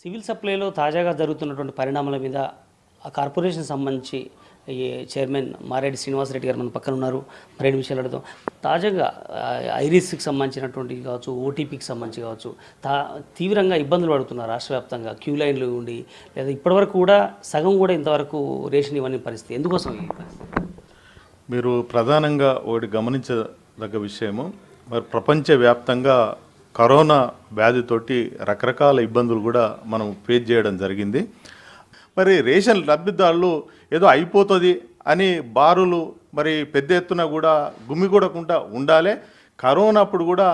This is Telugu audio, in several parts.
సివిల్ సప్లైలో తాజాగా జరుగుతున్నటువంటి పరిణామాల మీద ఆ కార్పొరేషన్ సంబంధించి ఈ చైర్మన్ మారేడి శ్రీనివాసరెడ్డి గారు మన పక్కన ఉన్నారు మరిన్ని విషయాలు అడుగుతాం తాజాగా ఐరిస్కి సంబంధించినటువంటి కావచ్చు ఓటీపీకి సంబంధించి కావచ్చు తా తీవ్రంగా ఇబ్బందులు పడుతున్నారు రాష్ట్ర వ్యాప్తంగా క్యూ లైన్లు ఉండి లేదా ఇప్పటివరకు కూడా సగం కూడా ఇంతవరకు రేషన్ ఇవ్వని పరిస్థితి ఎందుకోసం మీరు ప్రధానంగా ఒకటి గమనించదగ్గ విషయము మరి ప్రపంచవ్యాప్తంగా కరోనా వ్యాధితోటి రకరకాల ఇబ్బందులు కూడా మనం ఫేస్ చేయడం జరిగింది మరి రేషన్ లబ్ధిదారులు ఏదో అయిపోతుంది అని బారులు మరి పెద్ద ఎత్తున కూడా గుమిగూడకుండా ఉండాలి కరోనా అప్పుడు కూడా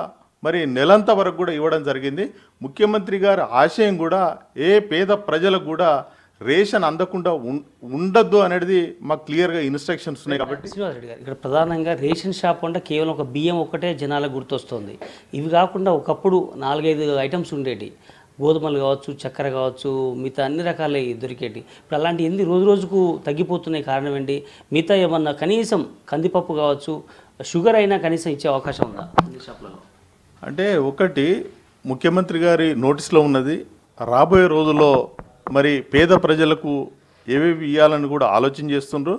మరి నెలంత వరకు కూడా ఇవ్వడం జరిగింది ముఖ్యమంత్రి గారి ఆశయం కూడా ఏ పేద ప్రజలకు కూడా రేషన్ అందకుండా ఉండద్దు అనేది మాకు క్లియర్గా ఇన్స్ట్రక్షన్స్ ఉన్నాయి కాబట్టి గారు ఇక్కడ ప్రధానంగా రేషన్ షాప్ అంటే కేవలం ఒక బియ్యం ఒకటే జనాలకు గుర్తొస్తుంది ఇవి కాకుండా ఒకప్పుడు నాలుగైదు ఐటమ్స్ ఉండేటి గోధుమలు కావచ్చు చక్కెర కావచ్చు మిగతా అన్ని రకాల దొరికేటి ఇప్పుడు అలాంటి ఎన్ని రోజు రోజుకు తగ్గిపోతున్నాయి కారణం ఏంటి మిగతా ఏమన్నా కనీసం కందిపప్పు కావచ్చు షుగర్ అయినా కనీసం ఇచ్చే అవకాశం ఉందా అంటే ఒకటి ముఖ్యమంత్రి గారి నోటీస్లో ఉన్నది రాబోయే రోజుల్లో మరి పేద ప్రజలకు ఏవేవి ఇవ్వాలని కూడా ఆలోచన చేస్తుండ్రు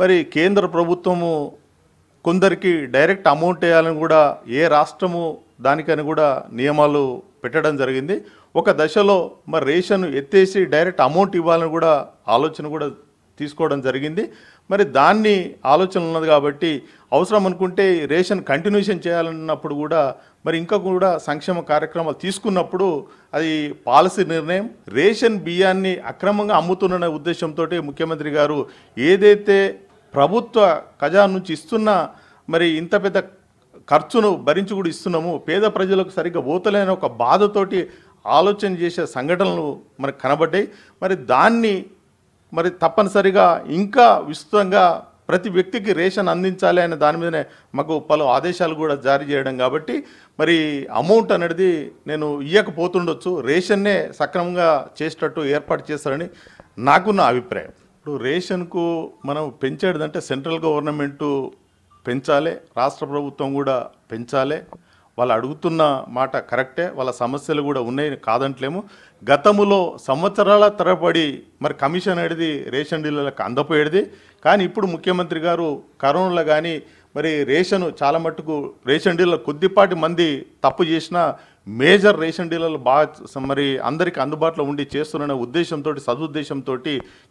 మరి కేంద్ర ప్రభుత్వము కొందరికి డైరెక్ట్ అమౌంట్ వేయాలని కూడా ఏ రాష్ట్రము దానికని కూడా నియమాలు పెట్టడం జరిగింది ఒక దశలో మరి రేషన్ ఎత్తేసి డైరెక్ట్ అమౌంట్ ఇవ్వాలని కూడా ఆలోచన కూడా తీసుకోవడం జరిగింది మరి దాన్ని ఆలోచన ఉన్నది కాబట్టి అవసరం అనుకుంటే రేషన్ కంటిన్యూషన్ చేయాలన్నప్పుడు కూడా మరి ఇంకా కూడా సంక్షేమ కార్యక్రమాలు తీసుకున్నప్పుడు అది పాలసీ నిర్ణయం రేషన్ బియ్యాన్ని అక్రమంగా అమ్ముతున్న ఉద్దేశంతో ముఖ్యమంత్రి గారు ఏదైతే ప్రభుత్వ ఖజా నుంచి ఇస్తున్న మరి ఇంత పెద్ద ఖర్చును భరించి కూడా ఇస్తున్నాము పేద ప్రజలకు సరిగ్గా పోతలేని ఒక బాధతోటి ఆలోచన చేసే సంఘటనలు మనకు కనబడ్డాయి మరి దాన్ని మరి తప్పనిసరిగా ఇంకా విస్తృతంగా ప్రతి వ్యక్తికి రేషన్ అందించాలి అనే దాని మీదనే మాకు పలు ఆదేశాలు కూడా జారీ చేయడం కాబట్టి మరి అమౌంట్ అనేది నేను ఇవ్వకపోతుండొచ్చు రేషన్నే సక్రమంగా చేసేటట్టు ఏర్పాటు చేస్తారని నాకున్న అభిప్రాయం ఇప్పుడు రేషన్కు మనం అంటే సెంట్రల్ గవర్నమెంటు పెంచాలి రాష్ట్ర ప్రభుత్వం కూడా పెంచాలి వాళ్ళు అడుగుతున్న మాట కరెక్టే వాళ్ళ సమస్యలు కూడా ఉన్నాయి కాదంటలేము గతములో సంవత్సరాల తరబడి మరి కమిషన్ అనేది రేషన్ డీలర్లకు అందపోయేది కానీ ఇప్పుడు ముఖ్యమంత్రి గారు కరోనాలో కానీ మరి రేషన్ చాలా మట్టుకు రేషన్ డీలర్ కొద్దిపాటి మంది తప్పు చేసినా మేజర్ రేషన్ డీలర్లు బాగా మరి అందరికీ అందుబాటులో ఉండి చేస్తున్న ఉద్దేశంతో సదుద్దేశంతో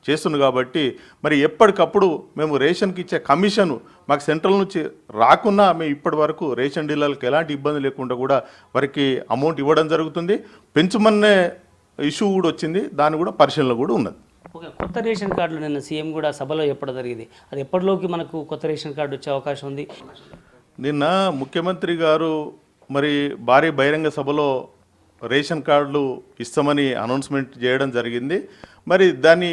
చేస్తుంది కాబట్టి మరి ఎప్పటికప్పుడు మేము రేషన్కి ఇచ్చే కమిషన్ మాకు సెంట్రల్ నుంచి రాకున్నా మేము ఇప్పటి వరకు రేషన్ డీలర్లకు ఎలాంటి ఇబ్బంది లేకుండా కూడా వారికి అమౌంట్ ఇవ్వడం జరుగుతుంది పెంచుమన్నే ఇష్యూ కూడా వచ్చింది దాని కూడా పరిశీలన కూడా ఉన్నది ఓకే కొత్త రేషన్ కార్డులు నిన్న సీఎం కూడా సభలో ఎప్పుడు జరిగింది అది ఎప్పటిలోకి మనకు కొత్త రేషన్ కార్డు వచ్చే అవకాశం ఉంది నిన్న ముఖ్యమంత్రి గారు మరి భారీ బహిరంగ సభలో రేషన్ కార్డులు ఇస్తామని అనౌన్స్మెంట్ చేయడం జరిగింది మరి దాన్ని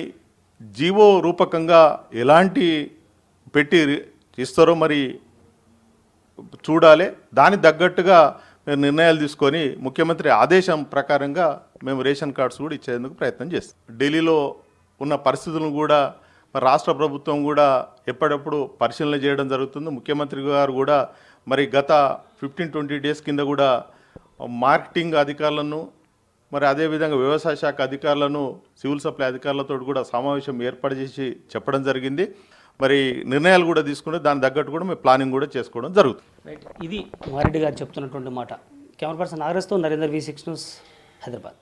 జీవో రూపకంగా ఎలాంటి పెట్టి ఇస్తారో మరి చూడాలి దాని తగ్గట్టుగా మేము నిర్ణయాలు తీసుకొని ముఖ్యమంత్రి ఆదేశం ప్రకారంగా మేము రేషన్ కార్డ్స్ కూడా ఇచ్చేందుకు ప్రయత్నం చేస్తాం ఢిల్లీలో ఉన్న పరిస్థితులను కూడా మరి రాష్ట్ర ప్రభుత్వం కూడా ఎప్పటికప్పుడు పరిశీలన చేయడం జరుగుతుంది ముఖ్యమంత్రి గారు కూడా మరి గత ఫిఫ్టీన్ ట్వంటీ డేస్ కింద కూడా మార్కెటింగ్ అధికారులను మరి అదేవిధంగా వ్యవసాయ శాఖ అధికారులను సివిల్ సప్లై అధికారులతో కూడా సమావేశం ఏర్పాటు చేసి చెప్పడం జరిగింది మరి నిర్ణయాలు కూడా తీసుకుంటే దాని తగ్గట్టు కూడా మేము ప్లానింగ్ కూడా చేసుకోవడం జరుగుతుంది ఇది మారెడ్డి గారు చెప్తున్నటువంటి మాట కెమెరా పర్సన్ నాగరస్తో Narender V six news Hyderabad